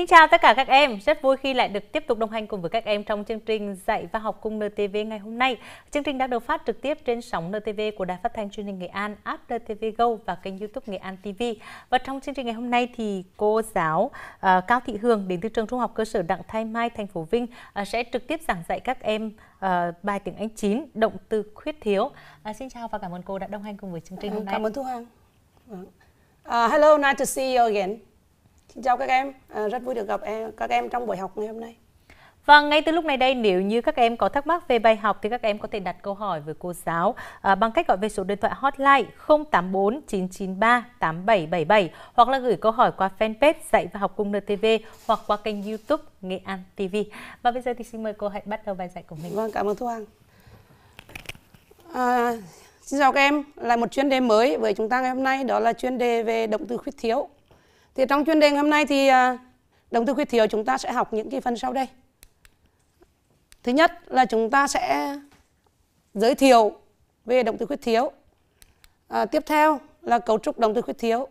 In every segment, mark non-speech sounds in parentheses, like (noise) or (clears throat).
Xin chào tất cả các em, rất vui khi lại được tiếp tục đồng hành cùng với các em trong chương trình dạy và học cùng NTV ngày hôm nay. Chương trình đã được phát trực tiếp trên sóng NTV của Đài Phát thanh Truyền hình Nghệ An, app NTV Go và kênh YouTube Nghệ An TV. Và trong chương trình ngày hôm nay thì cô giáo uh, Cao Thị Hương đến từ trường Trung học cơ sở Đặng Thái Mai, thành phố Vinh uh, sẽ trực tiếp giảng dạy các em uh, bài tiếng Anh 9 động từ khuyết thiếu. Uh, xin chào và cảm ơn cô đã đồng hành cùng với chương trình ừ, hôm nay. Cảm ơn Thu Hương. Uh, vâng. hello, nice to see you again. Xin chào các em, à, rất vui được gặp em, các em trong buổi học ngày hôm nay. Và ngay từ lúc này đây, nếu như các em có thắc mắc về bài học thì các em có thể đặt câu hỏi với cô giáo à, bằng cách gọi về số điện thoại hotline 084 993 8777 hoặc là gửi câu hỏi qua fanpage Dạy và học cùng NTV hoặc qua kênh youtube Nghệ An TV. Và bây giờ thì xin mời cô hãy bắt đầu bài dạy của mình. Vâng, cảm ơn Thu Hằng. À, xin chào các em, là một chuyên đề mới với chúng ta ngày hôm nay đó là chuyên đề về động từ khuyết thiếu. Thì trong chuyên đề ngày hôm nay thì à, động từ khuyết thiếu chúng ta sẽ học những cái phần sau đây. Thứ nhất là chúng ta sẽ giới thiệu về động từ khuyết thiếu. À, tiếp theo là cấu trúc động từ khuyết thiếu.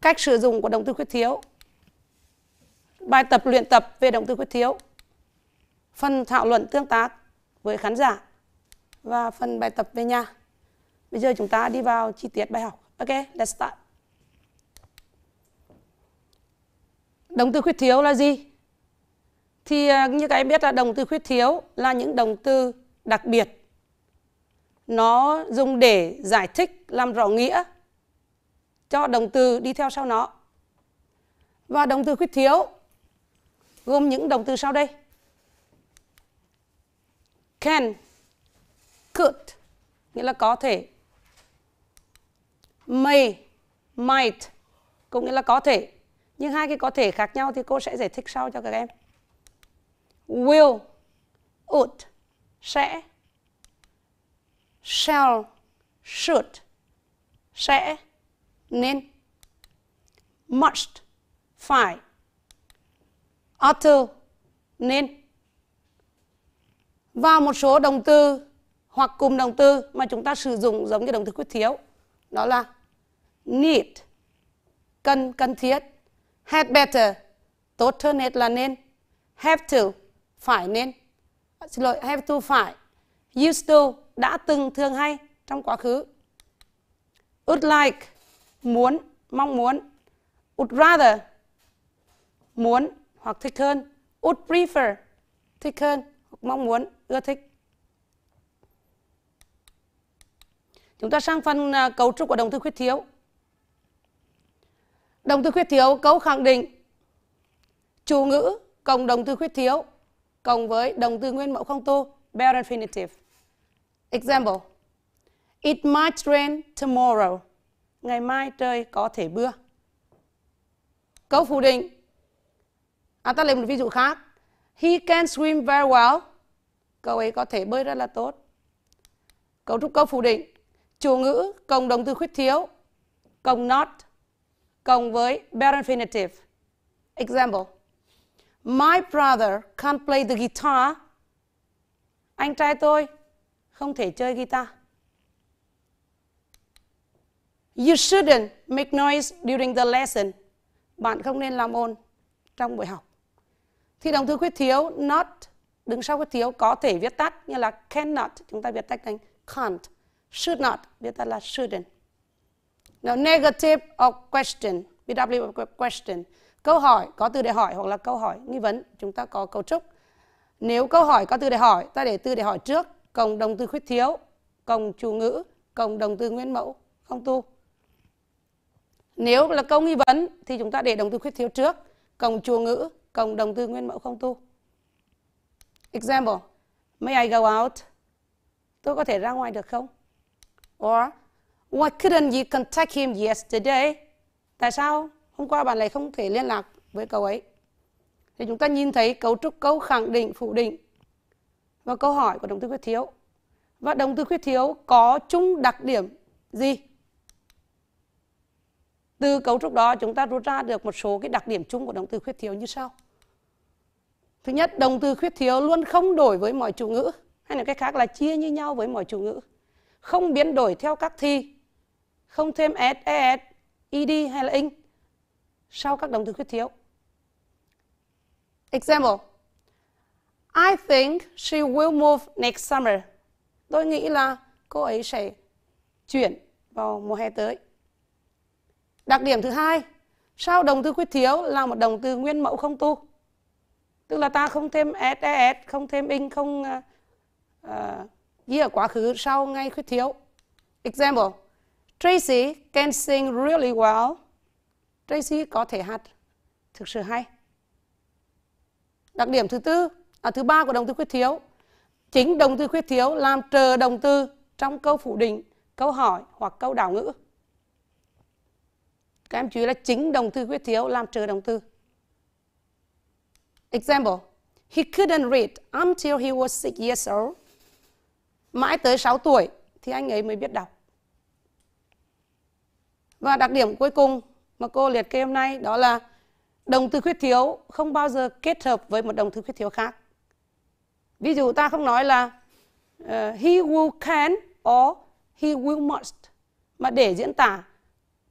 Cách sử dụng của động từ khuyết thiếu. Bài tập luyện tập về động từ khuyết thiếu. Phần thảo luận tương tác với khán giả và phần bài tập về nhà. Bây giờ chúng ta đi vào chi tiết bài học. Ok, let's start. Đồng từ khuyết thiếu là gì? Thì à, như các em biết là đồng từ khuyết thiếu là những đồng từ đặc biệt. Nó dùng để giải thích, làm rõ nghĩa cho đồng từ đi theo sau nó. Và đồng từ khuyết thiếu gồm những đồng từ sau đây. Can, could, nghĩa là có thể. May, might, cũng nghĩa là có thể. Nhưng hai cái có thể khác nhau thì cô sẽ giải thích sau cho các em. Will, would, sẽ, shall, should, sẽ, nên, must, phải, ought to, nên. Và một số động từ hoặc cùng động từ mà chúng ta sử dụng giống như động từ quyết thiếu. Đó là need, cần, cần thiết, had better tốt hơn hết là nên have to phải nên à, xin lỗi have to phải used to đã từng thường hay trong quá khứ would like muốn mong muốn would rather muốn hoặc thích hơn would prefer thích hơn hoặc mong muốn ưa thích chúng ta sang phần à, cấu trúc của động từ khuyết thiếu Đồng tư khuyết thiếu cấu khẳng định chủ ngữ cộng đồng tư khuyết thiếu cộng với đồng tư nguyên mẫu không tô bare infinitive. Example. It might rain tomorrow. Ngày mai trời có thể mưa. Cấu phủ định. À, ta lấy một ví dụ khác. He can swim very well. Cậu ấy có thể bơi rất là tốt. Cấu trúc câu phủ định. Chủ ngữ cộng đồng từ khuyết thiếu. Cộng not cộng với bare infinitive. Example. My brother can't play the guitar. Anh trai tôi không thể chơi guitar. You shouldn't make noise during the lesson. Bạn không nên làm ồn trong buổi học. Thì động từ khuyết thiếu not đứng sau khuyết thiếu có thể viết tắt như là cannot chúng ta viết tắt thành can't, should not viết tắt là shouldn't. Now, negative or question, BW question. Câu hỏi có từ để hỏi hoặc là câu hỏi nghi vấn, chúng ta có cấu trúc. Nếu câu hỏi có từ để hỏi, ta để từ để hỏi trước, cộng đồng từ khuyết thiếu, cộng chủ ngữ, cộng đồng từ nguyên mẫu, không tu. Nếu là câu nghi vấn thì chúng ta để động từ khuyết thiếu trước, cộng chủ ngữ, cộng đồng từ nguyên mẫu không tu. Example, may I go out? Tôi có thể ra ngoài được không? Or Why couldn't you contact him yesterday? Tại sao hôm qua bạn lại không thể liên lạc với cậu ấy? Thì chúng ta nhìn thấy cấu trúc câu khẳng định, phủ định và câu hỏi của động từ khuyết thiếu. Và động từ khuyết thiếu có chung đặc điểm gì? Từ cấu trúc đó chúng ta rút ra được một số cái đặc điểm chung của động từ khuyết thiếu như sau. Thứ nhất, động từ khuyết thiếu luôn không đổi với mọi chủ ngữ, hay là cái khác là chia như nhau với mọi chủ ngữ, không biến đổi theo các thi không thêm s, es, ed hay là ing sau các động từ khuyết thiếu. Example. I think she will move next summer. Tôi nghĩ là cô ấy sẽ chuyển vào mùa hè tới. Đặc điểm thứ hai, sau đồng từ khuyết thiếu là một đồng từ nguyên mẫu không tu. Tức là ta không thêm s, SES, không thêm ing, không uh, ghi ở quá khứ sau ngay khuyết thiếu. Example, Tracy can sing really well. Tracy có thể hát thực sự hay. Đặc điểm thứ tư, à, thứ ba của động từ khuyết thiếu. Chính động từ khuyết thiếu làm trờ động từ trong câu phủ định, câu hỏi hoặc câu đảo ngữ. Các em chú ý là chính động từ khuyết thiếu làm trừ động từ. Example. He couldn't read until he was six years old. Mãi tới 6 tuổi thì anh ấy mới biết đọc. Và đặc điểm cuối cùng mà cô liệt kê hôm nay đó là đồng từ khuyết thiếu không bao giờ kết hợp với một đồng từ khuyết thiếu khác. Ví dụ ta không nói là uh, he will can or he will must mà để diễn tả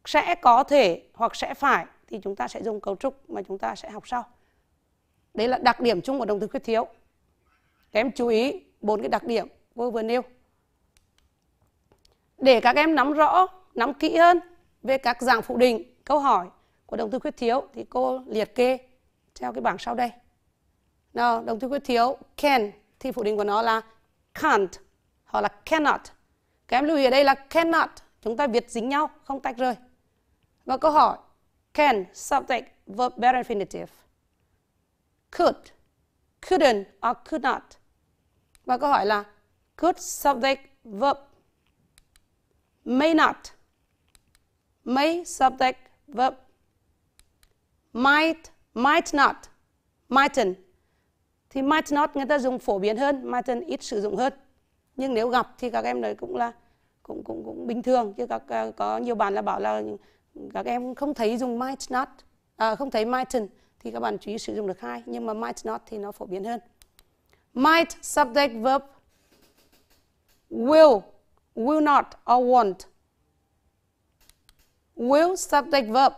sẽ có thể hoặc sẽ phải thì chúng ta sẽ dùng cấu trúc mà chúng ta sẽ học sau. Đấy là đặc điểm chung của đồng từ khuyết thiếu. Các em chú ý bốn cái đặc điểm cô vừa nêu. Để các em nắm rõ, nắm kỹ hơn về các dạng phụ định câu hỏi của đồng tư khuyết thiếu thì cô liệt kê theo cái bảng sau đây nào đồng tư khuyết thiếu can thì phụ định của nó là can't hoặc là cannot các em lưu ý ở đây là cannot chúng ta viết dính nhau không tách rời và câu hỏi can subject verb bare infinitive could couldn't or could not và câu hỏi là could subject verb may not may, subject, verb. Might, might not, mightn't. Thì might not người ta dùng phổ biến hơn, mightn't ít sử dụng hơn. Nhưng nếu gặp thì các em đấy cũng là cũng cũng cũng bình thường chứ các có nhiều bạn là bảo là các em không thấy dùng might not à, không thấy mightn't thì các bạn chú ý sử dụng được hai nhưng mà might not thì nó phổ biến hơn. Might subject verb will, will not or won't will subject verb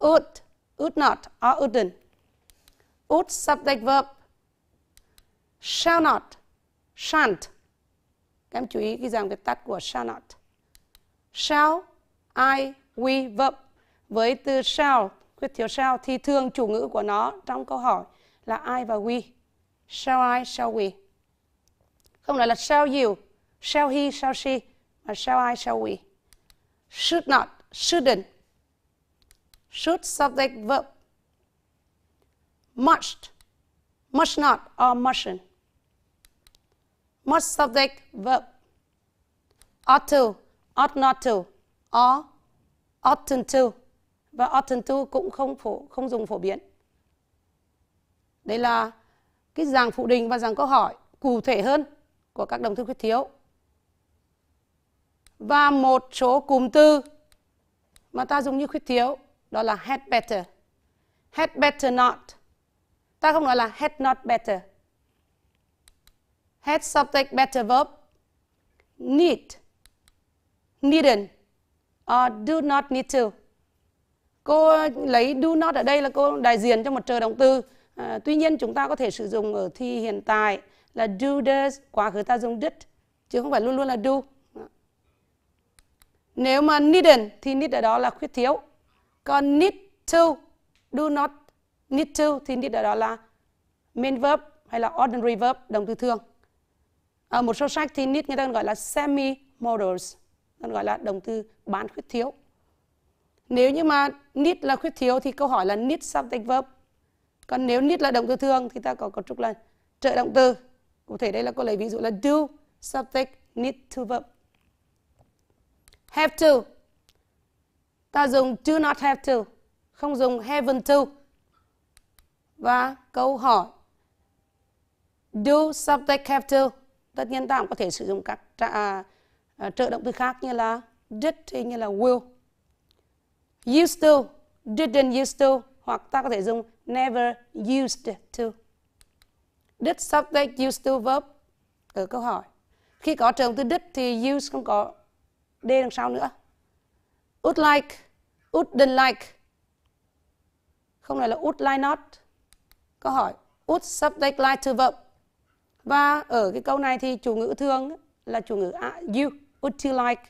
would, would not or wouldn't. Would subject verb shall not, shan't. Các em chú ý cái dạng cái tắt của shall not. Shall, I, we verb với từ shall, quyết thiếu shall thì thường chủ ngữ của nó trong câu hỏi là I và we. Shall I, shall we. Không nói là shall you, shall he, shall she mà shall I, shall we should not, shouldn't. Should subject verb. Must, must not or mustn't. Must subject verb. Ought to, ought not to, or oughtn't to. Và oughtn't to cũng không phổ, không dùng phổ biến. Đây là cái dạng phụ định và dạng câu hỏi cụ thể hơn của các động từ khuyết thiếu và một số cụm từ mà ta dùng như khuyết thiếu đó là had better, had better not. Ta không nói là had not better. Had subject better verb. Need, needn't, or do not need to. Cô lấy do not ở đây là cô đại diện cho một trợ động từ. À, tuy nhiên chúng ta có thể sử dụng ở thi hiện tại là do does, quá khứ ta dùng did chứ không phải luôn luôn là do. Nếu mà needn't thì need ở đó là khuyết thiếu. Còn need to, do not need to thì need ở đó là main verb hay là ordinary verb, động từ thường. Ở một số sách thì need người ta gọi là semi modals, gọi là động từ bán khuyết thiếu. Nếu như mà need là khuyết thiếu thì câu hỏi là need subject verb. Còn nếu need là động từ thường thì ta có cấu trúc là trợ động từ. Cụ thể đây là cô lấy ví dụ là do subject need to verb have to. Ta dùng do not have to, không dùng haven't to. Và câu hỏi do subject have to. Tất nhiên ta cũng có thể sử dụng các tra, à, à, trợ động từ khác như là did hay như là will. Used to, didn't used to hoặc ta có thể dùng never used to. Did subject used to verb ở câu hỏi. Khi có trường từ did thì use không có D đằng sau nữa. Would like, wouldn't like. Không phải là would like not. Câu hỏi would subject like to verb. Và ở cái câu này thì chủ ngữ thường là chủ ngữ you, would you like.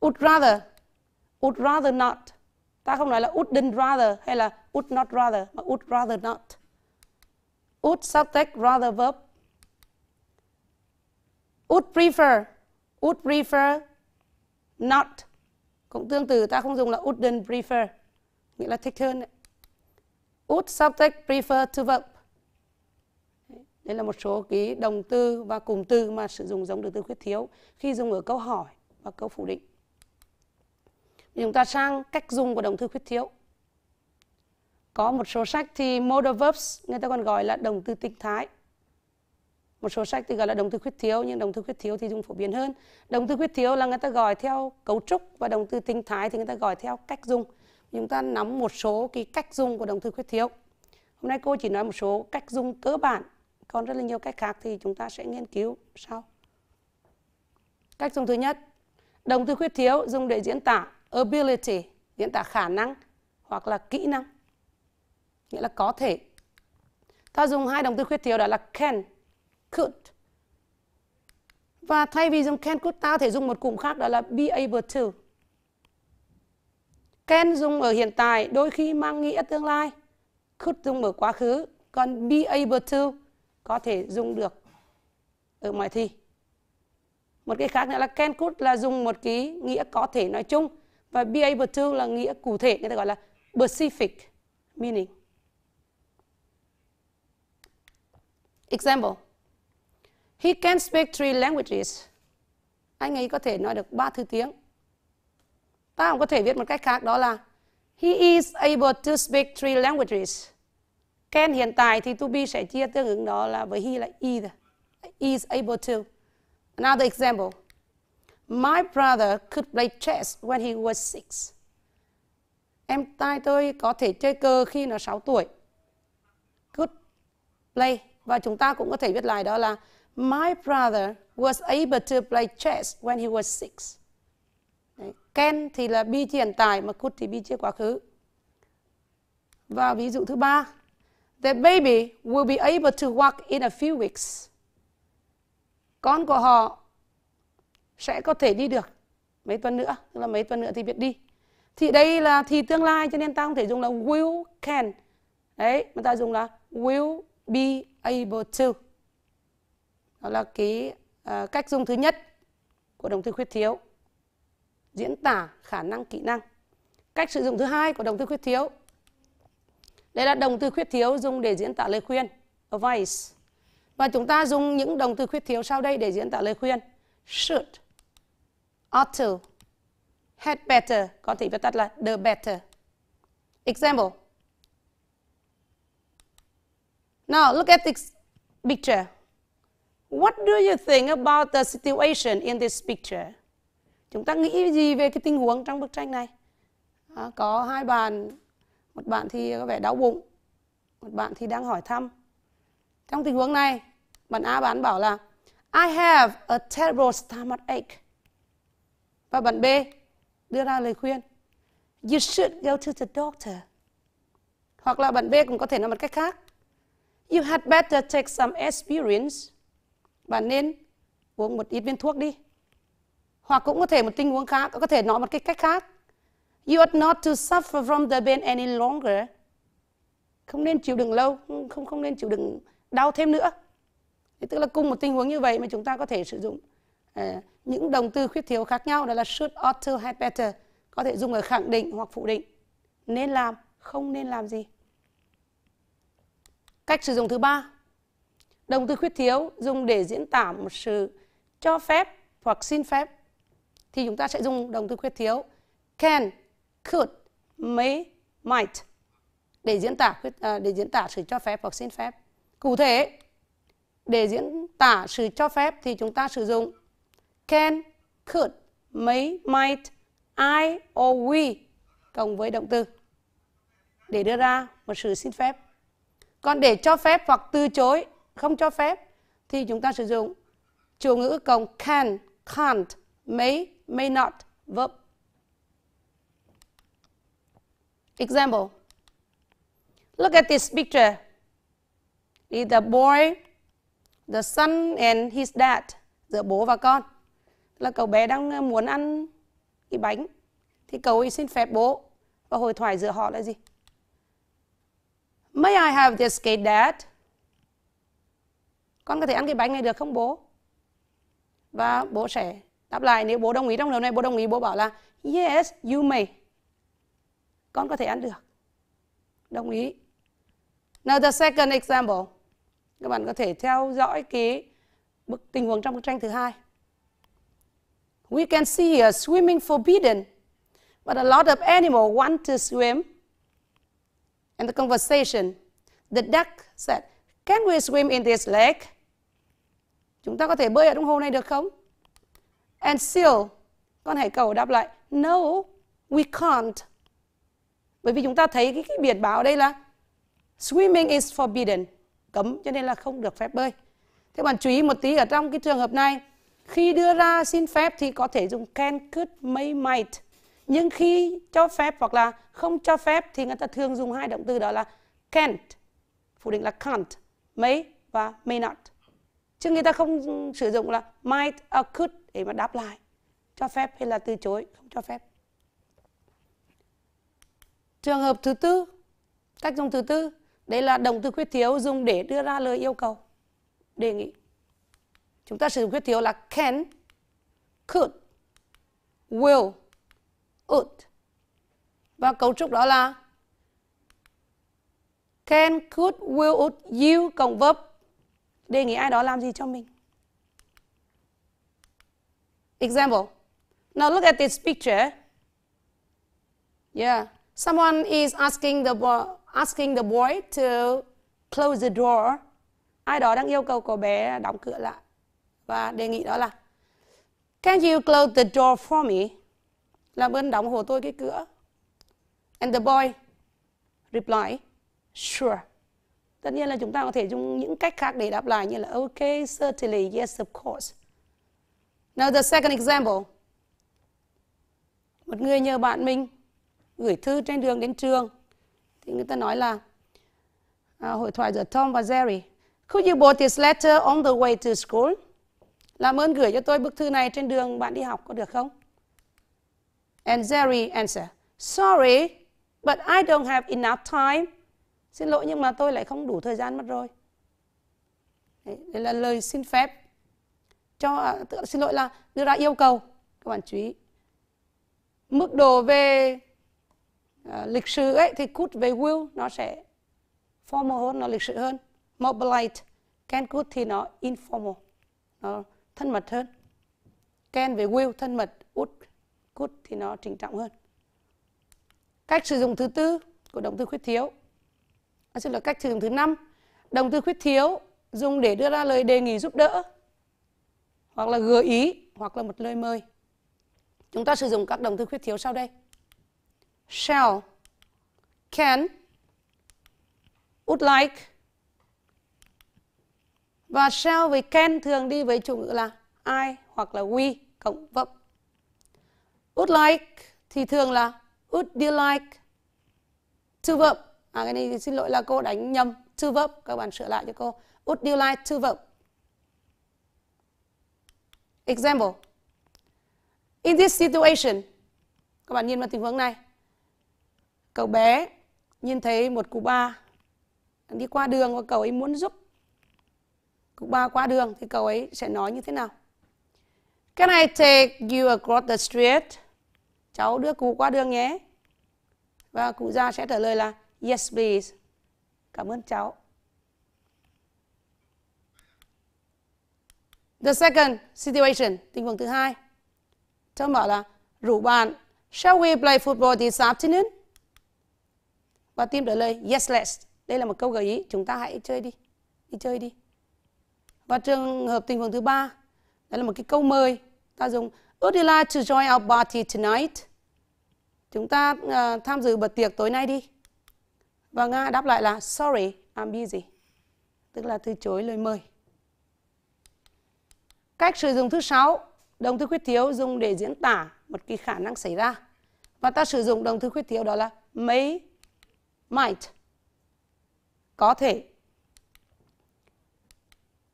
Would rather, would rather not. Ta không nói là wouldn't rather hay là would not rather mà would rather not. Would subject rather verb. Would prefer would prefer not cũng tương tự ta không dùng là wouldn't prefer nghĩa là thích hơn would subject prefer to verb đây là một số cái đồng từ và cụm từ mà sử dụng giống từ từ khuyết thiếu khi dùng ở câu hỏi và câu phủ định chúng ta sang cách dùng của động từ khuyết thiếu có một số sách thì modal verbs người ta còn gọi là động từ tịnh thái một số sách thì gọi là đồng tư khuyết thiếu nhưng đồng tư khuyết thiếu thì dùng phổ biến hơn đồng tư khuyết thiếu là người ta gọi theo cấu trúc và đồng tư tinh thái thì người ta gọi theo cách dùng chúng ta nắm một số cái cách dùng của đồng tư khuyết thiếu hôm nay cô chỉ nói một số cách dùng cơ bản còn rất là nhiều cách khác thì chúng ta sẽ nghiên cứu sau cách dùng thứ nhất đồng tư khuyết thiếu dùng để diễn tả ability diễn tả khả năng hoặc là kỹ năng nghĩa là có thể ta dùng hai đồng tư khuyết thiếu đó là can could. Và thay vì dùng can could ta thể dùng một cụm khác đó là be able to. Can dùng ở hiện tại đôi khi mang nghĩa tương lai. Could dùng ở quá khứ. Còn be able to có thể dùng được ở ngoài thi. Một cái khác nữa là can could là dùng một cái nghĩa có thể nói chung. Và be able to là nghĩa cụ thể, người ta gọi là specific meaning. Example. He can speak three languages. Anh ấy có thể nói được ba thứ tiếng. Ta cũng có thể viết một cách khác đó là He is able to speak three languages. Can hiện tại thì to be sẽ chia tương ứng đó là với he là is. Is able to. Another example. My brother could play chess when he was six. Em trai tôi có thể chơi cờ khi nó 6 tuổi. Could play. Và chúng ta cũng có thể viết lại đó là My brother was able to play chess when he was six. Đấy. Ken thì là be chỉ hiện tại mà could thì be chia quá khứ. Và ví dụ thứ ba, the baby will be able to walk in a few weeks. Con của họ sẽ có thể đi được mấy tuần nữa, tức là mấy tuần nữa thì biết đi. Thì đây là thì tương lai cho nên ta không thể dùng là will can. Đấy, mà ta dùng là will be able to đó là cái à, cách dùng thứ nhất của động từ khuyết thiếu diễn tả khả năng kỹ năng cách sử dụng thứ hai của động từ khuyết thiếu đây là động từ khuyết thiếu dùng để diễn tả lời khuyên advice và chúng ta dùng những động từ khuyết thiếu sau đây để diễn tả lời khuyên should ought to had better có thể viết tắt là the better example now look at this picture What do you think about the situation in this picture? Chúng ta nghĩ gì về cái tình huống trong bức tranh này? À, có hai bạn, một bạn thì có vẻ đau bụng, một bạn thì đang hỏi thăm. Trong tình huống này, bạn A bạn bảo là I have a terrible stomach ache. Và bạn B đưa ra lời khuyên You should go to the doctor. Hoặc là bạn B cũng có thể nói một cách khác. You had better take some experience bạn nên uống một ít viên thuốc đi hoặc cũng có thể một tình huống khác có thể nói một cái cách khác you ought not to suffer from the pain any longer không nên chịu đựng lâu không không nên chịu đựng đau thêm nữa thì tức là cùng một tình huống như vậy mà chúng ta có thể sử dụng à, những đồng từ khuyết thiếu khác nhau đó là should ought to hay better có thể dùng ở khẳng định hoặc phủ định nên làm không nên làm gì cách sử dụng thứ ba Động từ khuyết thiếu dùng để diễn tả một sự cho phép hoặc xin phép. Thì chúng ta sẽ dùng động từ khuyết thiếu can, could, may, might để diễn tả khuyết, à, để diễn tả sự cho phép hoặc xin phép. Cụ thể, để diễn tả sự cho phép thì chúng ta sử dụng can, could, may, might, I or we cộng với động từ để đưa ra một sự xin phép. Còn để cho phép hoặc từ chối không cho phép thì chúng ta sử dụng chủ ngữ cộng can, can't, may, may not, verb. Example. Look at this picture. It's the boy, the son and his dad. Giữa bố và con. Là cậu bé đang ờ, muốn ăn cái bánh. Thì cậu ấy xin phép bố. Và hội thoại giữa họ là gì? May I have this cake, dad? con có thể ăn cái bánh này được không bố và bố sẽ đáp lại nếu bố đồng ý trong lần này bố đồng ý bố bảo là yes you may con có thể ăn được đồng ý now the second example các bạn có thể theo dõi cái bức tình huống trong bức tranh thứ hai we can see here swimming forbidden but a lot of animal want to swim and the conversation the duck said can we swim in this lake Chúng ta có thể bơi ở trong hồ này được không? And still, con hải cầu đáp lại, no, we can't. Bởi vì chúng ta thấy cái, cái biển báo đây là swimming is forbidden, cấm cho nên là không được phép bơi. Thế bạn chú ý một tí ở trong cái trường hợp này, khi đưa ra xin phép thì có thể dùng can, could, may, might. Nhưng khi cho phép hoặc là không cho phép thì người ta thường dùng hai động từ đó là can't, phủ định là can't, may và may not chứ người ta không sử dụng là might or could để mà đáp lại cho phép hay là từ chối không cho phép trường hợp thứ tư cách dùng thứ tư đây là động từ khuyết thiếu dùng để đưa ra lời yêu cầu đề nghị chúng ta sử dụng khuyết thiếu là can could will would và cấu trúc đó là can could will would you cộng verb đề nghị ai đó làm gì cho mình. Example. Now look at this picture. Yeah. Someone is asking the boy, asking the boy to close the door. Ai đó đang yêu cầu cậu bé đóng cửa lại và đề nghị đó là Can you close the door for me? Làm ơn đóng hộ tôi cái cửa. And the boy reply, Sure tất nhiên là chúng ta có thể dùng những cách khác để đáp lại như là okay certainly yes of course now the second example một người nhờ bạn mình gửi thư trên đường đến trường thì người ta nói là à, hội thoại giữa Tom và Jerry could you bought this letter on the way to school làm ơn gửi cho tôi bức thư này trên đường bạn đi học có được không and Jerry answer sorry but I don't have enough time xin lỗi nhưng mà tôi lại không đủ thời gian mất rồi đấy, đấy là lời xin phép cho à, xin lỗi là đưa ra yêu cầu các bạn chú ý mức độ về à, lịch sử ấy thì could về will nó sẽ formal hơn nó lịch sự hơn mobilite can could thì nó informal nó thân mật hơn can về will thân mật would could thì nó trịnh trọng hơn cách sử dụng thứ tư của động từ khuyết thiếu à, xin lỗi cách thường thứ năm đồng từ khuyết thiếu dùng để đưa ra lời đề nghị giúp đỡ hoặc là gợi ý hoặc là một lời mời chúng ta sử dụng các đồng từ khuyết thiếu sau đây shall can would like và shall với can thường đi với chủ ngữ là I hoặc là we cộng vọng. Would like thì thường là would you like to vọng à cái này xin lỗi là cô đánh nhầm to verb các bạn sửa lại cho cô would you like to verb example in this situation các bạn nhìn vào tình huống này cậu bé nhìn thấy một cụ ba đi qua đường và cậu ấy muốn giúp cụ ba qua đường thì cậu ấy sẽ nói như thế nào Can I take you across the street? Cháu đưa cụ qua đường nhé. Và cụ già sẽ trả lời là Yes please. Cảm ơn cháu. The second situation, tình huống thứ hai. cháu bảo là rủ bạn, shall we play football this afternoon? Và Tim trả lời, yes let's. Đây là một câu gợi ý, chúng ta hãy chơi đi, đi chơi đi. Và trường hợp tình huống thứ ba, đây là một cái câu mời, ta dùng Would you like to join our party tonight? Chúng ta uh, tham dự bữa tiệc tối nay đi. Và Nga đáp lại là sorry, I'm busy. Tức là từ chối lời mời. Cách sử dụng thứ sáu, động từ khuyết thiếu dùng để diễn tả một cái khả năng xảy ra. Và ta sử dụng động từ khuyết thiếu đó là may, might. Có thể.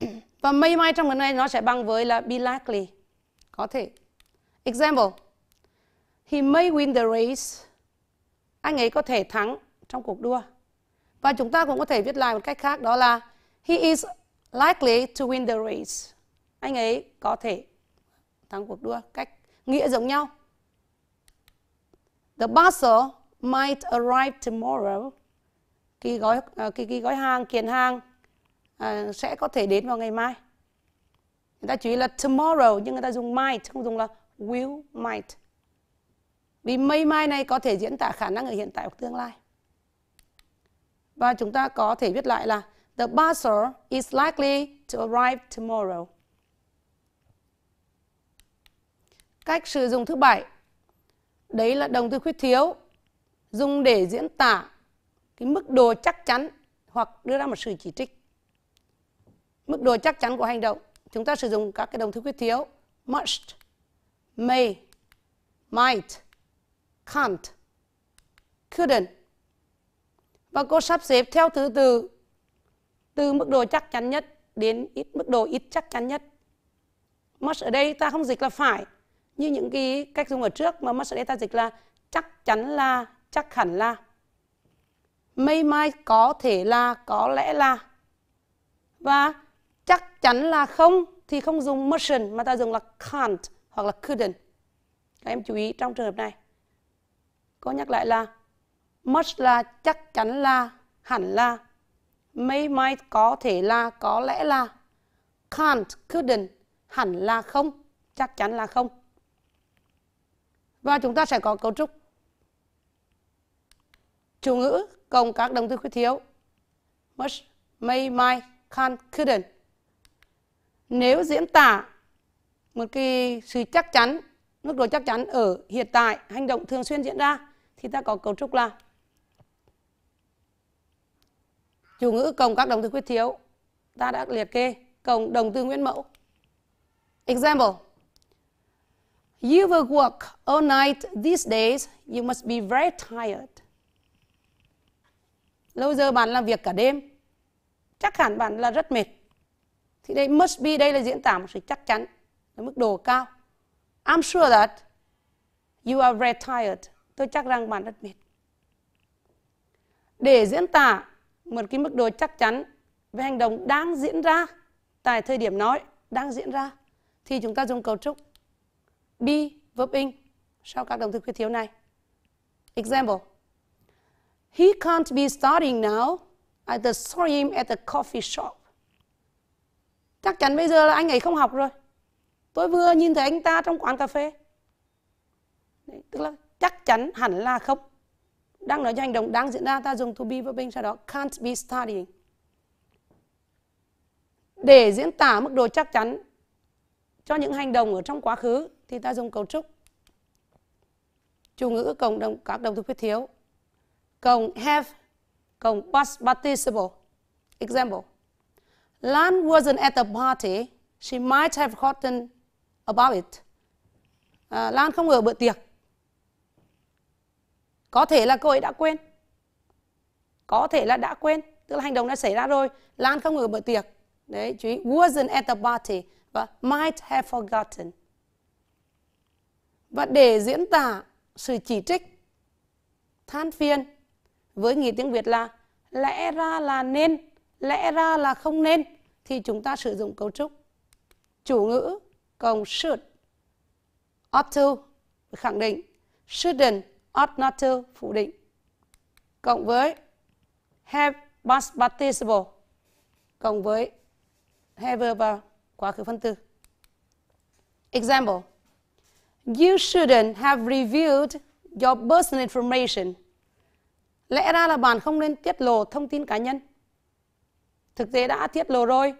(clears throat) Và may might trong cái này nó sẽ bằng với là be likely. Có thể. Example. He may win the race. Anh ấy có thể thắng trong cuộc đua. Và chúng ta cũng có thể viết lại một cách khác đó là He is likely to win the race. Anh ấy có thể thắng cuộc đua cách nghĩa giống nhau. The parcel might arrive tomorrow. Cái gói cái, à, cái gói hàng kiện hàng à, sẽ có thể đến vào ngày mai. Người ta chú ý là tomorrow nhưng người ta dùng might không dùng là will might. Vì may mai này có thể diễn tả khả năng ở hiện tại hoặc tương lai. Và chúng ta có thể viết lại là The parcel is likely to arrive tomorrow. Cách sử dụng thứ bảy. Đấy là động từ khuyết thiếu dùng để diễn tả cái mức độ chắc chắn hoặc đưa ra một sự chỉ trích. Mức độ chắc chắn của hành động, chúng ta sử dụng các cái động từ khuyết thiếu must, may, might, can't, couldn't và cô sắp xếp theo thứ tự từ mức độ chắc chắn nhất đến ít mức độ ít chắc chắn nhất. Must ở đây ta không dịch là phải như những cái cách dùng ở trước mà must ở đây ta dịch là chắc chắn là, chắc hẳn là. May mai có thể là, có lẽ là. Và chắc chắn là không thì không dùng mustn't mà ta dùng là can't hoặc là couldn't. Các em chú ý trong trường hợp này. Cô nhắc lại là much là chắc chắn là hẳn là may might có thể là có lẽ là can't couldn't hẳn là không chắc chắn là không và chúng ta sẽ có cấu trúc chủ ngữ cộng các động từ khuyết thiếu much may might can't couldn't nếu diễn tả một cái sự chắc chắn mức độ chắc chắn ở hiện tại hành động thường xuyên diễn ra thì ta có cấu trúc là chủ ngữ cộng các động từ quyết thiếu ta đã liệt kê cộng động từ nguyên mẫu example you will work all night these days you must be very tired lâu giờ bạn làm việc cả đêm chắc hẳn bạn là rất mệt thì đây must be đây là diễn tả một sự chắc chắn ở mức độ cao I'm sure that you are very tired tôi chắc rằng bạn rất mệt để diễn tả một cái mức độ chắc chắn về hành động đang diễn ra tại thời điểm nói đang diễn ra thì chúng ta dùng cấu trúc be verb in sau các động từ khuyết thiếu này. Example. He can't be studying now. I just saw him at the coffee shop. Chắc chắn bây giờ là anh ấy không học rồi. Tôi vừa nhìn thấy anh ta trong quán cà phê. Đấy, tức là chắc chắn hẳn là không đang nói cho hành động đang diễn ra ta dùng to be và being sau đó can't be studying để diễn tả mức độ chắc chắn cho những hành động ở trong quá khứ thì ta dùng cấu trúc chủ ngữ cộng đồng các động từ quyết thiếu cộng have cộng past participle example Lan wasn't at the party she might have forgotten about it à, Lan không ở bữa tiệc có thể là cô ấy đã quên có thể là đã quên tức là hành động đã xảy ra rồi Lan không ở bữa tiệc đấy chú ý wasn't at the party và might have forgotten và để diễn tả sự chỉ trích than phiền với nghĩa tiếng Việt là lẽ ra là nên lẽ ra là không nên thì chúng ta sử dụng cấu trúc chủ ngữ cộng should ought to khẳng định shouldn't ought not to phủ định cộng với have past participle cộng với have và quá khứ phân tư. Example. You shouldn't have revealed your personal information. Lẽ ra là bạn không nên tiết lộ thông tin cá nhân. Thực tế đã tiết lộ rồi.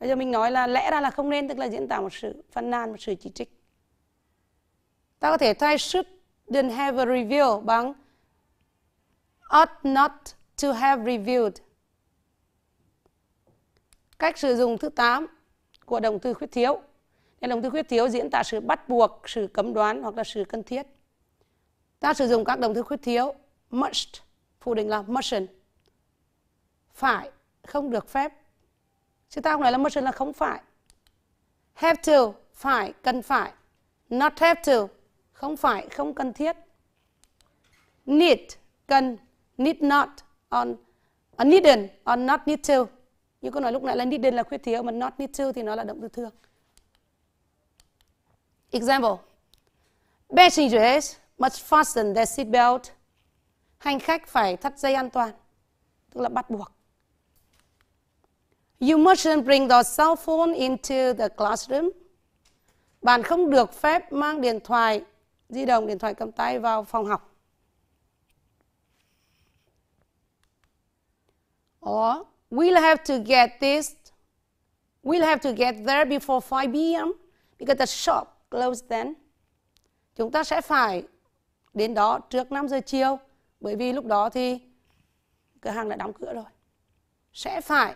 Bây giờ mình nói là lẽ ra là không nên, tức là diễn tả một sự phân nan, một sự chỉ trích. Ta có thể thay should didn't have a review, bằng ought not to have reviewed. Cách sử dụng thứ 8 của động từ khuyết thiếu. Nên động từ khuyết thiếu diễn tả sự bắt buộc, sự cấm đoán hoặc là sự cần thiết. Ta sử dụng các động từ khuyết thiếu must, phủ định là mustn't, phải, không được phép. Chứ ta không nói là mustn't là không phải. Have to, phải, cần phải. Not have to, không phải không cần thiết need cần need not on uh, needn't or not need to như cô nói lúc nãy là needn't là khuyết thiếu mà not need to thì nó là động từ thường example passengers must fasten their seat belt hành khách phải thắt dây an toàn tức là bắt buộc You mustn't bring your cell phone into the classroom. Bạn không được phép mang điện thoại di động điện thoại cầm tay vào phòng học or we'll have to get this we'll have to get there before 5 p.m. because the shop closed then chúng ta sẽ phải đến đó trước 5 giờ chiều bởi vì lúc đó thì cửa hàng đã đóng cửa rồi sẽ phải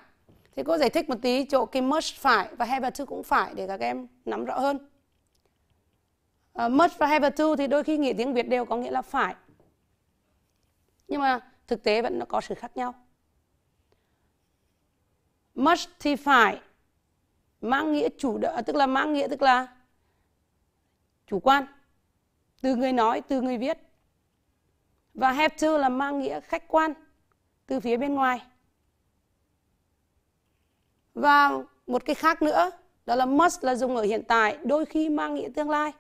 thì cô giải thích một tí chỗ cái must phải và have to cũng phải để các em nắm rõ hơn uh, ờ, much và have to thì đôi khi nghĩa tiếng Việt đều có nghĩa là phải. Nhưng mà thực tế vẫn nó có sự khác nhau. Must thì phải mang nghĩa chủ đỡ, à, tức là mang nghĩa tức là chủ quan từ người nói từ người viết và have to là mang nghĩa khách quan từ phía bên ngoài và một cái khác nữa đó là must là dùng ở hiện tại đôi khi mang nghĩa tương lai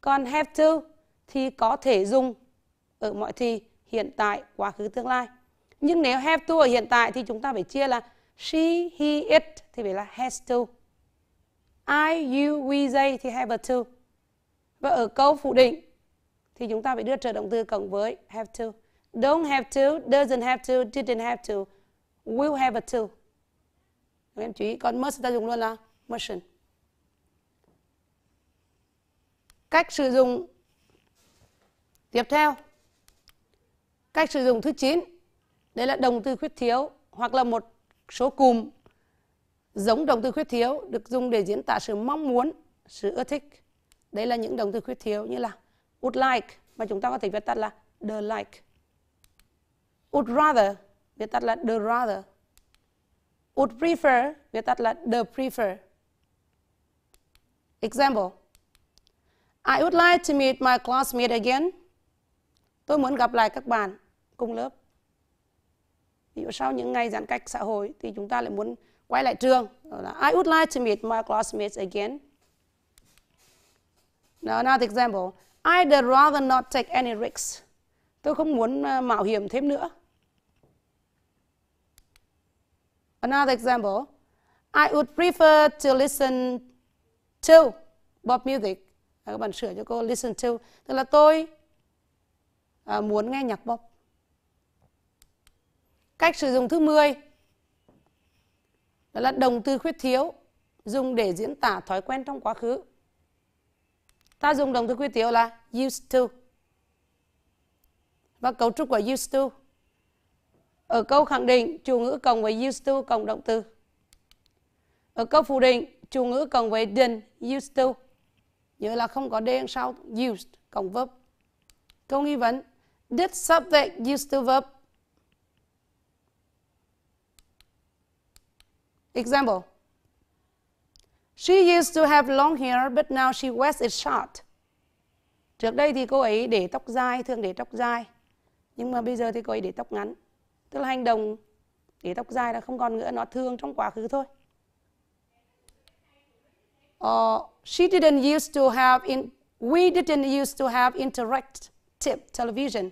còn have to thì có thể dùng ở mọi thì hiện tại, quá khứ, tương lai. Nhưng nếu have to ở hiện tại thì chúng ta phải chia là she, he, it thì phải là has to. I, you, we, they thì have a to. Và ở câu phủ định thì chúng ta phải đưa trợ động từ cộng với have to. Don't have to, doesn't have to, didn't have to, will have a to. Các em chú ý, còn must ta dùng luôn là motion. Cách sử dụng tiếp theo. Cách sử dụng thứ 9, đây là động từ khuyết thiếu hoặc là một số cụm giống động từ khuyết thiếu được dùng để diễn tả sự mong muốn, sự ưa thích. đây là những động từ khuyết thiếu như là would like mà chúng ta có thể viết tắt là the like. Would rather viết tắt là the rather. Would prefer viết tắt là the prefer. Example I would like to meet my classmate again. Tôi muốn gặp lại các bạn cùng lớp. Ví dụ sau những ngày giãn cách xã hội thì chúng ta lại muốn quay lại trường. Đó là I would like to meet my classmates again. Now another example. I'd rather not take any risks. Tôi không muốn ờ, mạo hiểm thêm nữa. Another example. I would prefer to listen to pop music các bạn sửa cho cô listen to tức là tôi à, muốn nghe nhạc pop cách sử dụng thứ 10 đó là đồng từ khuyết thiếu dùng để diễn tả thói quen trong quá khứ ta dùng đồng từ khuyết thiếu là used to và cấu trúc của used to ở câu khẳng định chủ ngữ cộng với used to cộng động từ ở câu phủ định chủ ngữ cộng với didn't used to Nhớ là không có đen sau used, cộng verb. Câu nghi vấn. Did subject used to verb? Example. She used to have long hair but now she wears it short. Trước đây thì cô ấy để tóc dài, thường để tóc dài. Nhưng mà bây giờ thì cô ấy để tóc ngắn. Tức là hành động để tóc dài là không còn nữa, nó thường trong quá khứ thôi uh, she didn't used to have in we didn't used to have interactive television.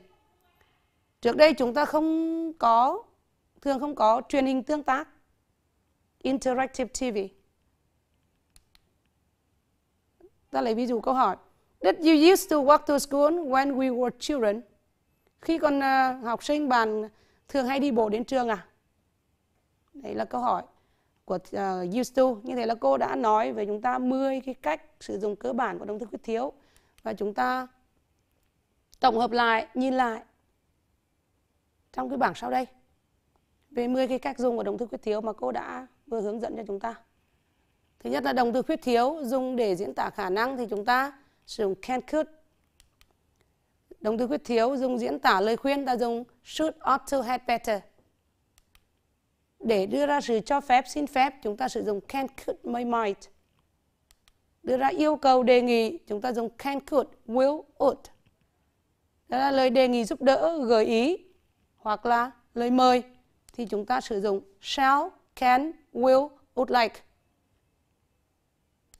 Trước đây chúng ta không có thường không có truyền hình tương tác interactive TV. Ta lấy ví dụ câu hỏi. Did you used to walk to school when we were children? Khi còn uh, học sinh bạn thường hay đi bộ đến trường à? Đấy là câu hỏi của uh, ờ, used Như thế là cô đã nói về chúng ta 10 cái cách sử dụng cơ bản của đồng thức khuyết thiếu và chúng ta tổng hợp lại, nhìn lại trong cái bảng sau đây về 10 cái cách dùng của đồng thức khuyết thiếu mà cô đã vừa hướng dẫn cho chúng ta. Thứ nhất là đồng thức khuyết thiếu dùng để diễn tả khả năng thì chúng ta sử dụng can could. đồng thức khuyết thiếu dùng diễn tả lời khuyên ta dùng should ought to had better để đưa ra sự cho phép xin phép chúng ta sử dụng can could may might đưa ra yêu cầu đề nghị chúng ta dùng can could will would đó là lời đề nghị giúp đỡ gợi ý hoặc là lời mời thì chúng ta sử dụng shall can will would like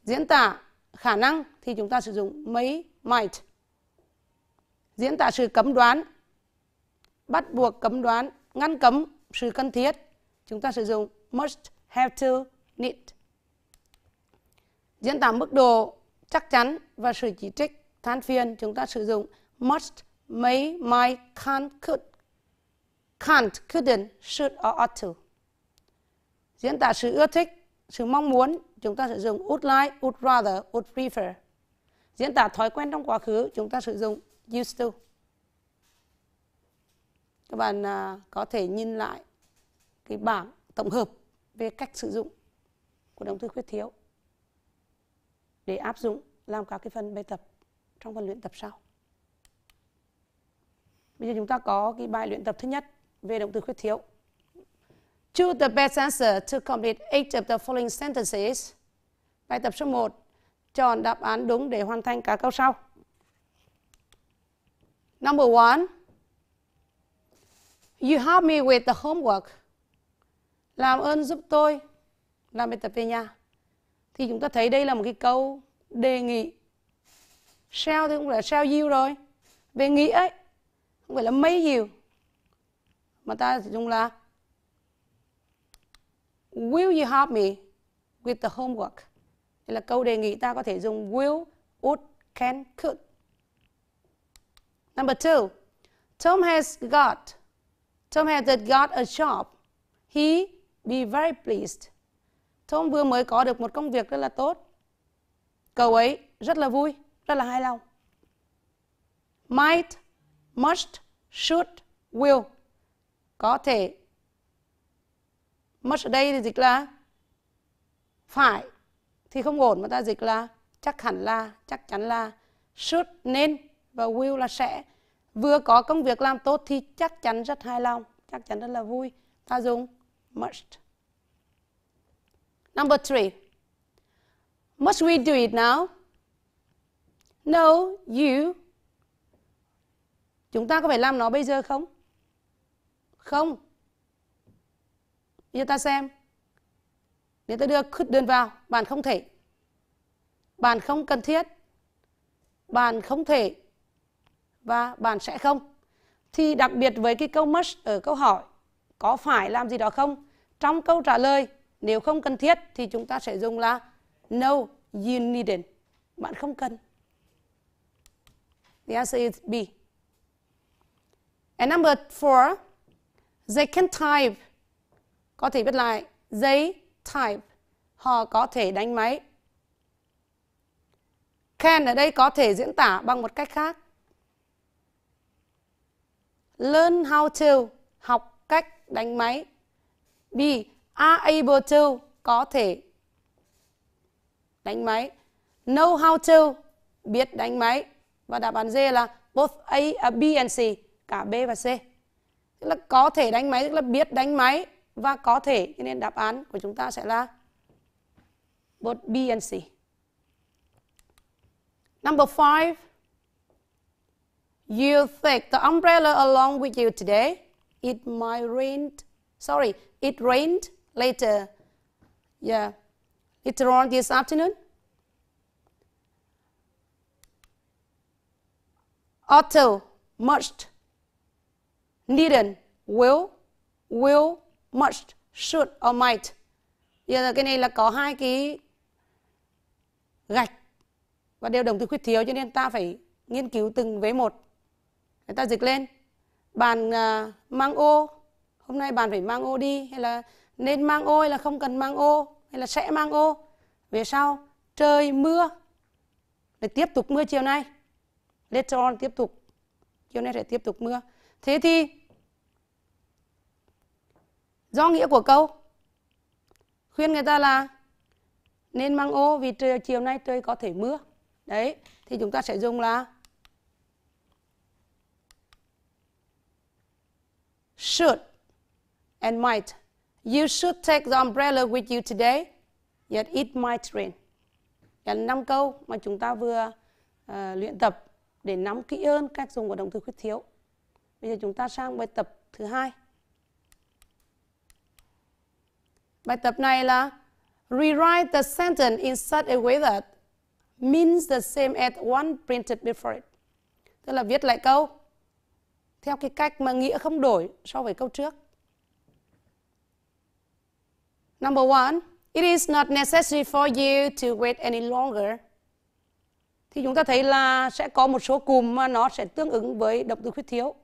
diễn tả khả năng thì chúng ta sử dụng may might diễn tả sự cấm đoán bắt buộc cấm đoán ngăn cấm sự cần thiết chúng ta sử dụng must, have to, need. Diễn tả mức độ chắc chắn và sự chỉ trích than phiền chúng ta sử dụng must, may, might, can't, could, can't, couldn't, should or ought to. Diễn tả sự ưa thích, sự mong muốn chúng ta sử dụng would like, would rather, would prefer. Diễn tả thói quen trong quá khứ chúng ta sử dụng used to. Các bạn à, có thể nhìn lại cái bảng tổng hợp về cách sử dụng của động từ khuyết thiếu để áp dụng làm các cái phần bài tập trong phần luyện tập sau. Bây giờ chúng ta có cái bài luyện tập thứ nhất về động từ khuyết thiếu. Choose the best answer to complete eight of the following sentences. Bài tập số 1. Chọn đáp án đúng để hoàn thành các câu sau. Number one. You help me with the homework làm ơn giúp tôi làm bài tập về nhà thì chúng ta thấy đây là một cái câu đề nghị sao thì cũng là sao you rồi về nghĩ ấy không phải là mấy diều mà ta sử dụng là will you help me with the homework đây là câu đề nghị ta có thể dùng will would can could number two Tom has got Tom has got a job he Be very pleased. Tom vừa mới có được một công việc rất là tốt. Cậu ấy rất là vui, rất là hài lòng. Might, must, should, will. Có thể. Must ở đây thì dịch là phải. Thì không ổn mà ta dịch là chắc hẳn là, chắc chắn là. Should nên và will là sẽ. Vừa có công việc làm tốt thì chắc chắn rất hài lòng, chắc chắn rất là vui. Ta dùng merged. Number three, must we do it now? No, you. Chúng ta có phải làm nó bây giờ không? Không. Giờ ta xem. Nếu ta đưa đơn vào, bạn không thể. Bạn không cần thiết. Bạn không thể. Và bạn sẽ không. Thì đặc biệt với cái câu must ở câu hỏi có phải làm gì đó không? Trong câu trả lời, nếu không cần thiết thì chúng ta sẽ dùng là No, you needn't. Bạn không cần. The answer is B. And number four, they can type. Có thể viết lại, they type. Họ có thể đánh máy. Can ở đây có thể diễn tả bằng một cách khác. Learn how to, học đánh máy. B. Are able to, có thể đánh máy. Know how to, biết đánh máy. Và đáp án D là both A, à, B and C, cả B và C. Tức là có thể đánh máy, tức là biết đánh máy và có thể. Cho nên đáp án của chúng ta sẽ là both B and C. Number five. You take the umbrella along with you today. It might rain. Sorry, it rained later. Yeah, later on this afternoon. Otto must needn't will will must should or might giờ cái này là có hai cái gạch và đều đồng từ khuyết thiếu cho nên ta phải nghiên cứu từng vế một người ta dịch lên bạn uh, mang ô hôm nay bạn phải mang ô đi hay là nên mang ô hay là không cần mang ô hay là sẽ mang ô về sau trời mưa để tiếp tục mưa chiều nay later on tiếp tục chiều nay sẽ tiếp tục mưa thế thì do nghĩa của câu khuyên người ta là nên mang ô vì trời, chiều nay trời có thể mưa đấy thì chúng ta sẽ dùng là should and might. You should take the umbrella with you today, yet it might rain. Là năm câu mà chúng ta vừa uh, luyện tập để nắm kỹ hơn cách dùng của động từ khuyết thiếu. Bây giờ chúng ta sang bài tập thứ hai. Bài tập này là rewrite the sentence in such a way that means the same as one printed before it. Tức là viết lại câu theo cái cách mà nghĩa không đổi so với câu trước. Number one, it is not necessary for you to wait any longer. Thì chúng ta thấy là sẽ có một số cụm mà nó sẽ tương ứng với động từ khuyết thiếu.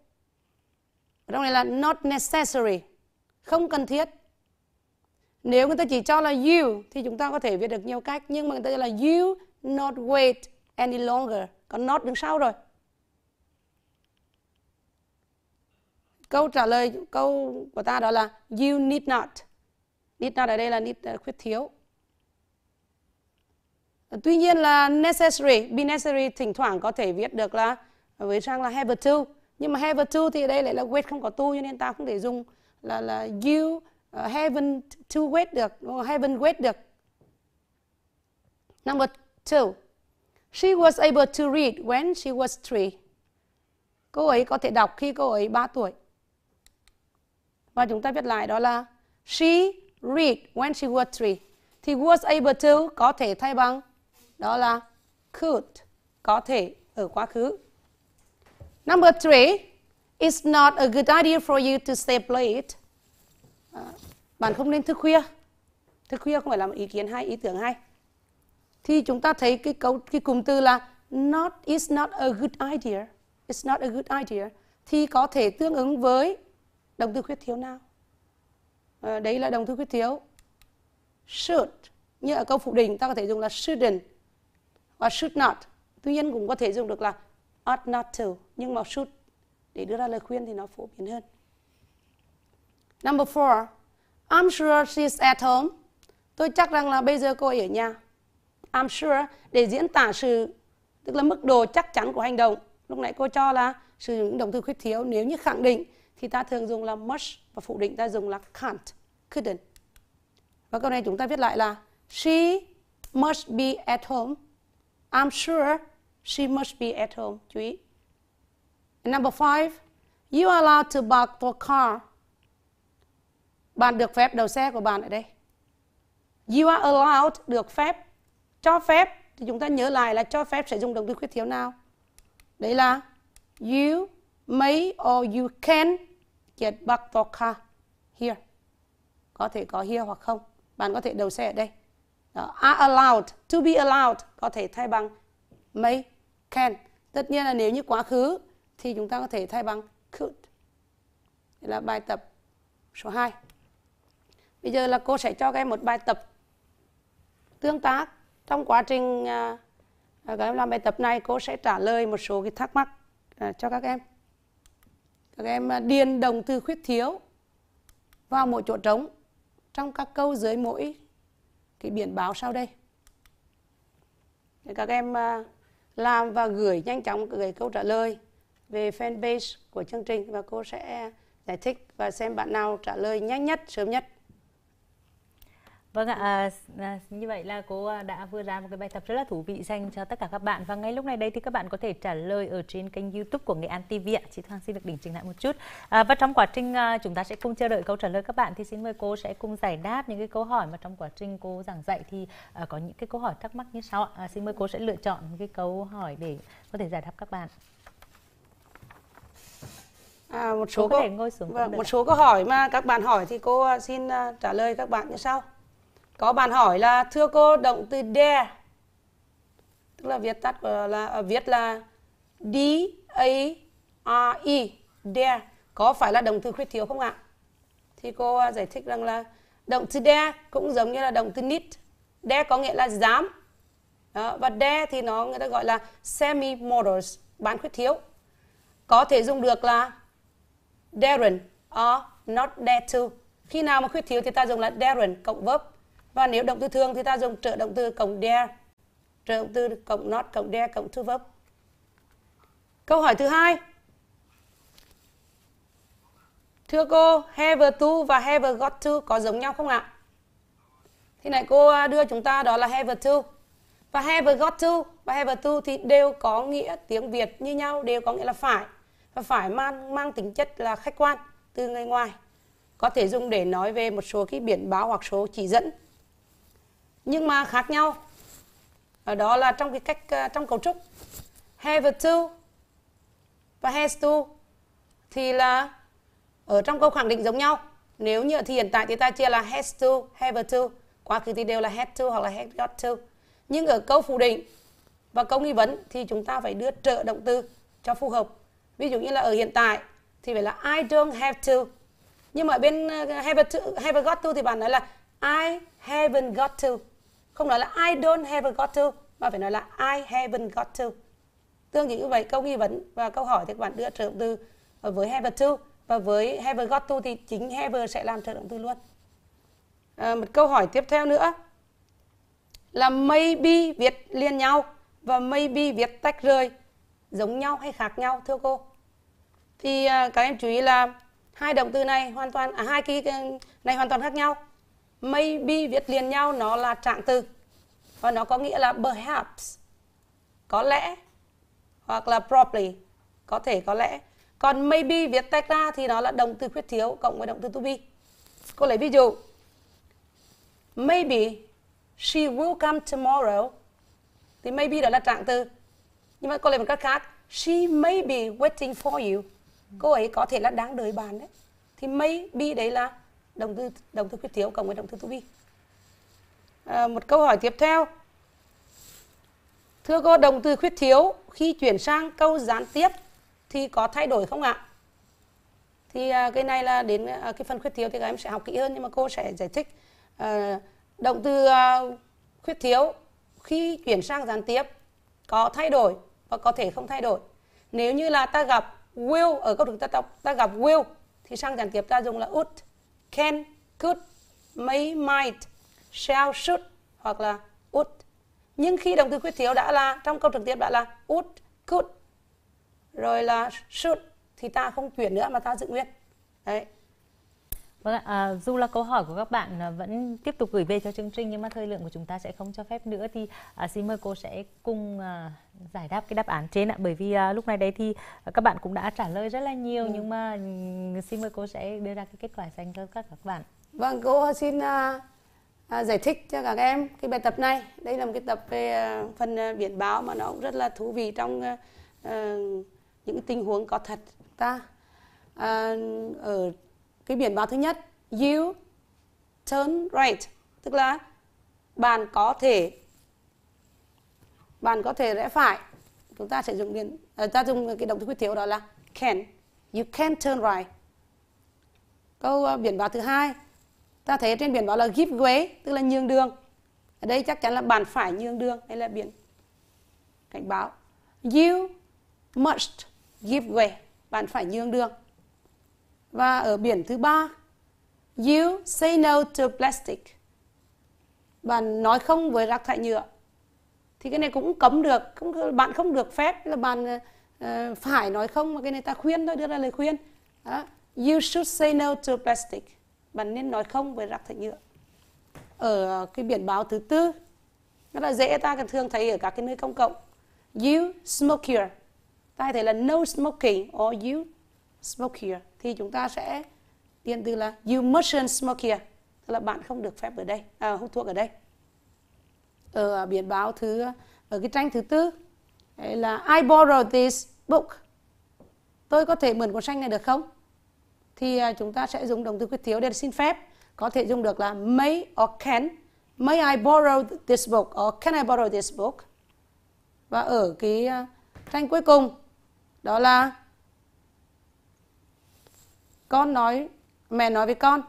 Ở trong này là not necessary, không cần thiết. Nếu người ta chỉ cho là you thì chúng ta có thể viết được nhiều cách nhưng mà người ta cho là you not wait any longer, còn not đứng sau rồi. câu trả lời câu của ta đó là you need not need not ở đây là need là ờ, khuyết thiếu tuy nhiên là necessary be necessary thỉnh thoảng có thể viết được là với sang là have to nhưng mà have to thì ở đây lại là wait không có to cho nên ta không thể dùng là là you ờ, haven't to wait được haven't wait được number two she was able to read when she was three cô ấy có thể đọc khi cô ấy 3 tuổi và chúng ta viết lại đó là She read when she was three. Thì was able to có thể thay bằng đó là could, có thể ở quá khứ. Number three, it's not a good idea for you to stay up late. À, bạn không nên thức khuya. Thức khuya không phải là một ý kiến hay, ý tưởng hay. Thì chúng ta thấy cái câu cái cụm từ là not is not a good idea. It's not a good idea thì có thể tương ứng với động từ khuyết thiếu nào à, đấy là động từ khuyết thiếu should như ở câu phụ đình ta có thể dùng là shouldn't và should not tuy nhiên cũng có thể dùng được là ought not to nhưng mà should để đưa ra lời khuyên thì nó phổ biến hơn number four I'm sure she's at home tôi chắc rằng là bây giờ cô ấy ở nhà I'm sure để diễn tả sự tức là mức độ chắc chắn của hành động lúc nãy cô cho là sử dụng động từ khuyết thiếu nếu như khẳng định thì ta thường dùng là must và phụ định ta dùng là can't, couldn't. Và câu này chúng ta viết lại là She must be at home. I'm sure she must be at home. Chú ý. And number five, you are allowed to park your car. Bạn được phép đầu xe của bạn ở đây. You are allowed được phép, cho phép thì chúng ta nhớ lại là cho phép sẽ dùng động từ khuyết thiếu nào? Đấy là you may or you can kiệt bắc toka here có thể có here hoặc không bạn có thể đầu xe ở đây Đó. are allowed to be allowed có thể thay bằng may can tất nhiên là nếu như quá khứ thì chúng ta có thể thay bằng could Đây là bài tập số 2 bây giờ là cô sẽ cho các em một bài tập tương tác trong quá trình à, à, các em làm bài tập này cô sẽ trả lời một số cái thắc mắc à, cho các em các em à, điền động từ khuyết thiếu vào mỗi chỗ trống trong các câu dưới mỗi cái biển báo sau đây các em à, làm và gửi nhanh chóng gửi câu trả lời về fanpage của chương trình và cô sẽ giải thích và xem bạn nào trả lời nhanh nhất sớm nhất Vâng ạ, à, à, như vậy là cô à, đã vừa ra một cái bài tập rất là thú vị dành cho tất cả các bạn và ngay lúc này đây thì các bạn có thể trả lời ở trên kênh YouTube của Nghệ An TV ạ. Chị Thoang xin được đỉnh trình lại một chút. À, và trong quá trình à, chúng ta sẽ cùng chờ đợi câu trả lời các bạn thì xin mời cô sẽ cùng giải đáp những cái câu hỏi mà trong quá trình cô giảng dạy thì à, có những cái câu hỏi thắc mắc như sau ạ. À, xin mời cô sẽ lựa chọn những cái câu hỏi để có thể giải đáp các bạn. À, một số có thể ngồi xuống vâng, một số câu hỏi mà các bạn hỏi thì cô à, xin trả lời các bạn như sau. Có bạn hỏi là thưa cô động từ dare tức là viết tắt của ờ, là ờ, viết là D A R E dare có phải là động từ khuyết thiếu không ạ? Thì cô ờ, giải thích rằng là động từ dare cũng giống như là động từ need. Dare có nghĩa là dám. Đó, và dare thì nó người ta gọi là semi modal bán khuyết thiếu. Có thể dùng được là daren or not dare to. Khi nào mà khuyết thiếu thì ta dùng là daren cộng verb và nếu động từ thường thì ta dùng trợ động từ cộng there trợ động từ cộng not cộng there cộng to verb câu hỏi thứ hai thưa cô have to và have got to có giống nhau không ạ thì này cô à, đưa chúng ta đó là have to và have got to và have to thì đều có nghĩa tiếng Việt như nhau đều có nghĩa là phải và phải mang mang tính chất là khách quan từ người ngoài có thể dùng để nói về một số cái biển báo hoặc số chỉ dẫn nhưng mà khác nhau ở đó là trong cái cách ờ, trong cấu trúc have to và has to thì là ở trong câu khẳng định giống nhau nếu như thì hiện tại thì ta chia là has to have to quá khứ thì đều là had to hoặc là had got to nhưng ở câu phủ định và câu nghi vấn thì chúng ta phải đưa trợ động từ cho phù hợp ví dụ như là ở hiện tại thì phải là I don't have to nhưng mà bên ờ, have, to, have got to thì bạn nói là I haven't got to không nói là I don't have got to mà phải nói là I haven't got to tương tự như vậy câu nghi vấn và câu hỏi thì các bạn đưa trợ động từ ờ, với have to và với have got to thì chính have sẽ làm trợ động từ luôn à, một câu hỏi tiếp theo nữa là maybe viết liền nhau và maybe viết tách rời giống nhau hay khác nhau thưa cô thì à, các em chú ý là hai động từ này hoàn toàn à, hai cái này hoàn toàn khác nhau maybe viết liền nhau nó là trạng từ và nó có nghĩa là perhaps có lẽ hoặc là probably có thể có lẽ còn maybe viết tách ra thì nó là động từ khuyết thiếu cộng với động từ to be cô lấy ví dụ maybe she will come tomorrow thì maybe đó là trạng từ nhưng mà cô lấy một cách khác she may be waiting for you cô ấy có thể là đang đợi bạn đấy thì maybe đấy là đồng tư đồng tư khuyết thiếu cộng với động từ to be à, một câu hỏi tiếp theo thưa cô động từ khuyết thiếu khi chuyển sang câu gián tiếp thì có thay đổi không ạ thì à, cái này là đến à, cái phần khuyết thiếu thì các em sẽ học kỹ hơn nhưng mà cô sẽ giải thích à, động từ à, khuyết thiếu khi chuyển sang gián tiếp có thay đổi và có thể không thay đổi nếu như là ta gặp will ở câu thực ta đọc ta gặp will thì sang gián tiếp ta dùng là would can, could, may, might, shall, should hoặc là would. Nhưng khi động từ quyết thiếu đã là trong câu trực tiếp đã là would, could rồi là should thì ta không chuyển nữa mà ta giữ nguyên. Đấy, Vâng ạ, à, dù là câu hỏi của các bạn à, vẫn tiếp tục gửi về cho chương trình nhưng mà thời lượng của chúng ta sẽ không cho phép nữa thì à, xin mời cô sẽ cùng à, giải đáp cái đáp án trên ạ bởi vì à, lúc này đây thì các bạn cũng đã trả lời rất là nhiều ừ. nhưng mà ừ, xin mời cô sẽ đưa ra cái kết quả dành cho các các bạn. Vâng, cô xin à, à, giải thích cho các em cái bài tập này. Đây là một cái tập về à, phần à, biển báo mà nó cũng rất là thú vị trong à, à những tình huống có thật ta à, ở cái biển báo thứ nhất you turn right tức là bạn có thể bạn có thể rẽ phải chúng ta sẽ dùng biển à, ta dùng cái động từ khuyết thiếu đó là can you can turn right câu uh, biển báo thứ hai ta thấy trên biển báo là give way tức là nhường đường ở đây chắc chắn là bạn phải nhường đường đây là biển cảnh báo you must give way bạn phải nhường đường và ở biển thứ ba, you say no to plastic. Bạn nói không với rác thải nhựa. Thì cái này cũng cấm được, cũng bạn không được phép là bạn uh, phải nói không mà cái này ta khuyên thôi đưa ra lời khuyên. Đó. You should say no to plastic. Bạn nên nói không với rác thải nhựa. Ở cái biển báo thứ tư, rất là dễ ta thường thấy ở các cái nơi công cộng. You smoke here. Ta thấy là no smoking or you smoke here thì chúng ta sẽ điền từ là you mustn't smoke here tức là bạn không được phép ở đây à, hút thuốc ở đây ở à, biển báo thứ ở cái tranh thứ tư là I borrow this book tôi có thể mượn cuốn sách này được không thì à, chúng ta sẽ dùng động từ quyết thiếu để xin phép có thể dùng được là may or can may I borrow this book or can I borrow this book và ở cái à, tranh cuối cùng đó là con nói, mẹ nói với con.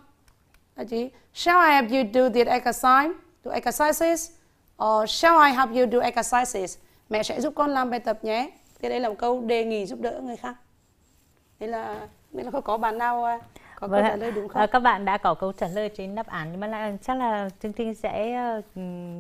Là gì? Shall I help you do the exercise? Do exercises? Or shall I help you do exercises? Mẹ sẽ giúp con làm bài tập nhé. Thì đây là một câu đề nghị giúp đỡ người khác. đây là, nên là không có bạn nào à, có vâng câu trả lời đúng không? À, các bạn đã có câu trả lời trên đáp án nhưng mà là, chắc là chương trình sẽ uh,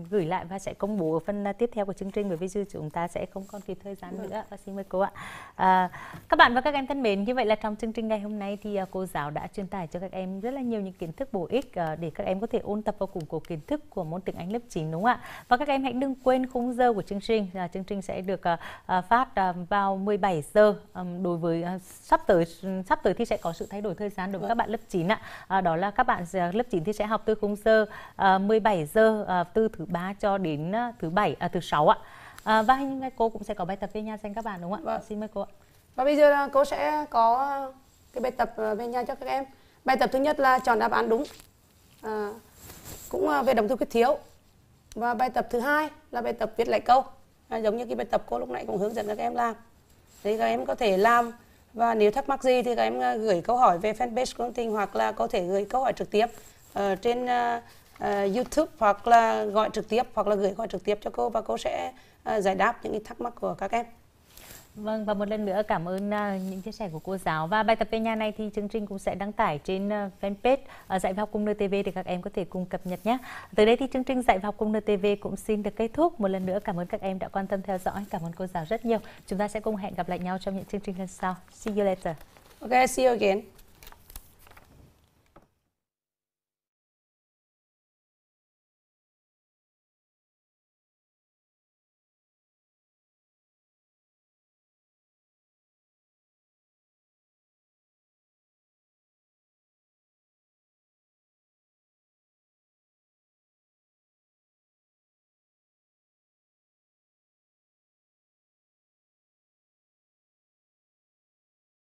gửi lại và sẽ công bố ở phần à, tiếp theo của chương trình bởi vì dư chúng ta sẽ không còn kịp thời gian vâng. nữa. và xin mời cô ạ. À, các bạn và các em thân mến, như vậy là trong chương trình ngày hôm nay thì uh, cô giáo đã truyền tải cho các em rất là nhiều những kiến thức bổ ích uh, để các em có thể ôn tập và củng cố kiến thức của môn tiếng Anh lớp 9 đúng không ạ? Và các em hãy đừng quên khung giờ của chương trình. là chương trình sẽ được uh, phát uh, vào 17 giờ um, đối với uh, sắp tới sắp tới thì sẽ có sự thay đổi thời gian đúng không các bạn lớp 9 ạ. À, đó là các bạn lớp 9 thì sẽ học từ khung giờ à, 17 giờ à, từ thứ ba cho đến à, thứ bảy à, thứ sáu ạ. À, và hình như cô cũng sẽ có bài tập về nhà dành các bạn đúng không ạ? Vâng. Xin mời cô ạ. Và bây giờ cô sẽ có cái bài tập về à, nhà cho các em. Bài tập thứ nhất là chọn đáp án đúng. À, cũng à, về động từ khuyết thiếu. Và bài tập thứ hai là bài tập viết lại câu. À, giống như cái bài tập cô lúc nãy cũng hướng dẫn các em làm. Thì các em có thể làm và nếu thắc mắc gì thì các em à, gửi câu hỏi về fanpage của Tình hoặc là có thể gửi câu hỏi trực tiếp ở ờ, trên uh, YouTube hoặc là gọi trực tiếp hoặc là gửi gọi trực tiếp cho cô và cô sẽ uh, giải đáp những thắc mắc của các em. Vâng và một lần nữa cảm ơn uh, những chia sẻ của cô giáo và bài tập về nhà này thì chương trình cũng sẽ đăng tải trên uh, fanpage uh, dạy và học cùng NTV để các em có thể cùng cập nhật nhé. Tới đây thì chương trình dạy và học cùng NTV cũng xin được kết thúc. Một lần nữa cảm ơn các em đã quan tâm theo dõi. Cảm ơn cô giáo rất nhiều. Chúng ta sẽ cùng hẹn gặp lại nhau trong những chương trình lần sau. See you later. Okay, see you again.